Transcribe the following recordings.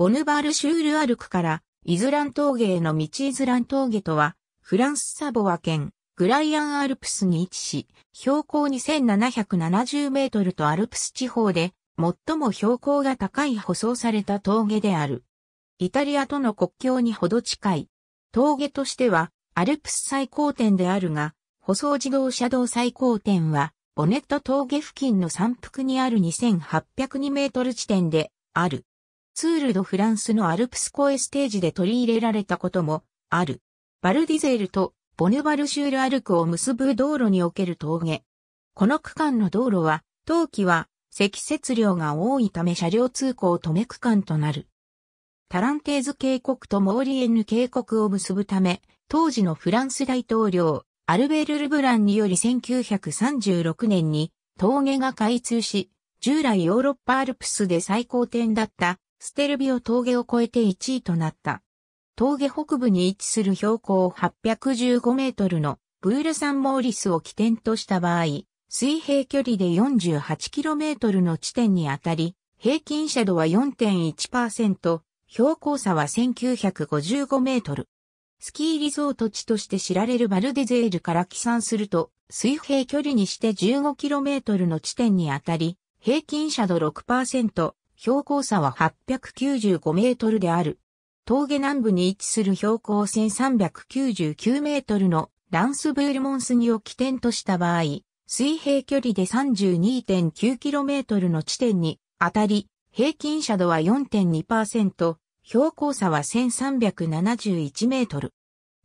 ボヌバールシュールアルクから、イズラン峠への道イズラン峠とは、フランスサボア県、グライアンアルプスに位置し、標高2770メートルとアルプス地方で、最も標高が高い舗装された峠である。イタリアとの国境にほど近い。峠としては、アルプス最高点であるが、舗装自動車道最高点は、ボネット峠付近の山腹にある2802メートル地点である。ツール・ド・フランスのアルプスコエステージで取り入れられたこともある。バルディゼールとボヌバルシュール・アルクを結ぶ道路における峠。この区間の道路は、冬季は積雪量が多いため車両通行止め区間となる。タランテーズ渓谷とモーリエンヌ渓谷を結ぶため、当時のフランス大統領、アルベール・ルブランにより1936年に峠が開通し、従来ヨーロッパアルプスで最高点だったステルビオ峠を越えて1位となった。峠北部に位置する標高815メートルのブール・サン・モーリスを起点とした場合、水平距離で4 8トルの地点にあたり、平均斜度は4.1%、標高差は1955メートル。スキーリゾート地として知られるバルデゼールから起算すると、水平距離にして1 5トルの地点にあたり、平均斜度6%、標高差は895メートルである。峠南部に位置する標高1399メートルのランスブールモンスニを起点とした場合、水平距離で3 2 9トルの地点に当たり、平均斜度は4.2%、標高差は1371メートル。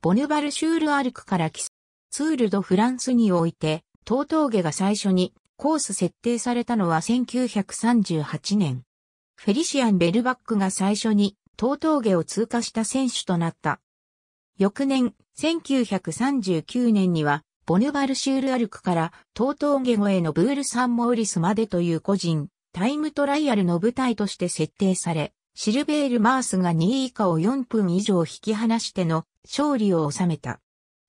ボヌバルシュールアルクからキス、ツールドフランスにおいて、東峠が最初にコース設定されたのは1938年。フェリシアン・ベルバックが最初に東峠を通過した選手となった。翌年、1939年には、ボヌバルシュールアルクから東峠越えのブール・サン・モーリスまでという個人、タイムトライアルの舞台として設定され、シルベール・マースが2位以下を4分以上引き離しての勝利を収めた。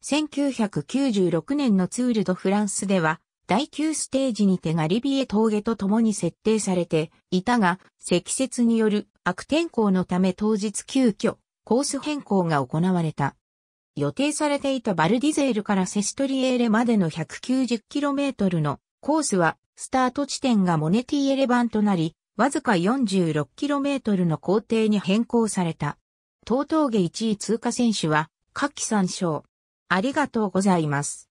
1996年のツール・ド・フランスでは、第9ステージにてガリビエ峠と共に設定されていたが、積雪による悪天候のため当日急遽コース変更が行われた。予定されていたバルディゼールからセストリエーレまでの 190km のコースはスタート地点がモネティエレバンとなり、わずか 46km の工程に変更された。東峠1位通過選手は、夏季参照。ありがとうございます。